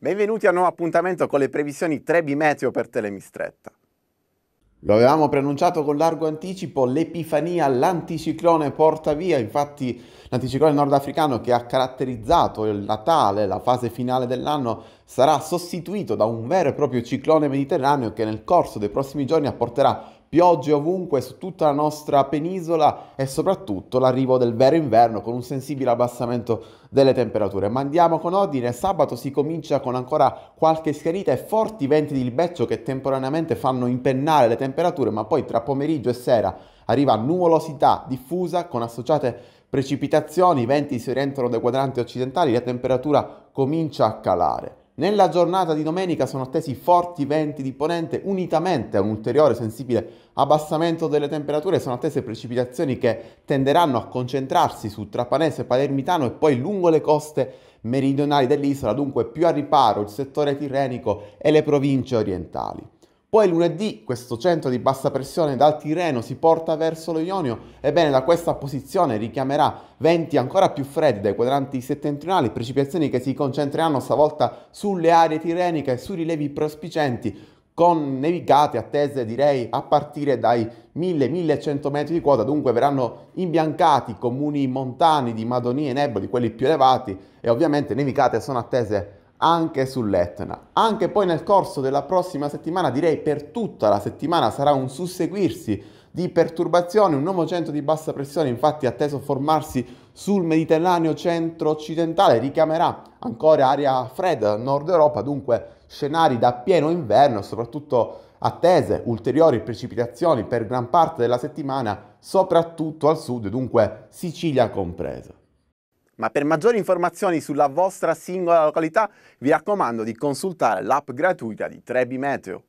Benvenuti a un nuovo appuntamento con le previsioni Trebi Meteo per Telemistretta. Lo avevamo preannunciato con largo anticipo, l'epifania, l'anticiclone porta via, infatti l'anticiclone nordafricano che ha caratterizzato il Natale, la fase finale dell'anno, sarà sostituito da un vero e proprio ciclone mediterraneo che nel corso dei prossimi giorni apporterà piogge ovunque su tutta la nostra penisola e soprattutto l'arrivo del vero inverno con un sensibile abbassamento delle temperature. Ma andiamo con ordine, sabato si comincia con ancora qualche schiarita e forti venti di libeccio che temporaneamente fanno impennare le temperature, ma poi tra pomeriggio e sera arriva nuvolosità diffusa con associate precipitazioni, i venti si orientano dai quadranti occidentali, la temperatura comincia a calare. Nella giornata di domenica sono attesi forti venti di ponente, unitamente a un ulteriore sensibile abbassamento delle temperature sono attese precipitazioni che tenderanno a concentrarsi su Trapanese, Palermitano e poi lungo le coste meridionali dell'isola, dunque più a riparo il settore tirrenico e le province orientali. Poi lunedì questo centro di bassa pressione dal Tirreno si porta verso lo Ionio, ebbene da questa posizione richiamerà venti ancora più freddi dai quadranti settentrionali, precipitazioni che si concentreranno stavolta sulle aree tirreniche e sui rilevi prospicenti, con nevicate attese direi a partire dai 1000-1100 metri di quota, dunque verranno imbiancati comuni montani di Madonia e Neboli, quelli più elevati, e ovviamente nevicate sono attese anche sull'Etna. Anche poi nel corso della prossima settimana, direi per tutta la settimana, sarà un susseguirsi di perturbazioni, un nuovo centro di bassa pressione infatti atteso a formarsi sul Mediterraneo centro-occidentale, richiamerà ancora aria fredda dal nord Europa, dunque scenari da pieno inverno, soprattutto attese ulteriori precipitazioni per gran parte della settimana, soprattutto al sud, dunque Sicilia compresa. Ma per maggiori informazioni sulla vostra singola località vi raccomando di consultare l'app gratuita di Trebi Meteo.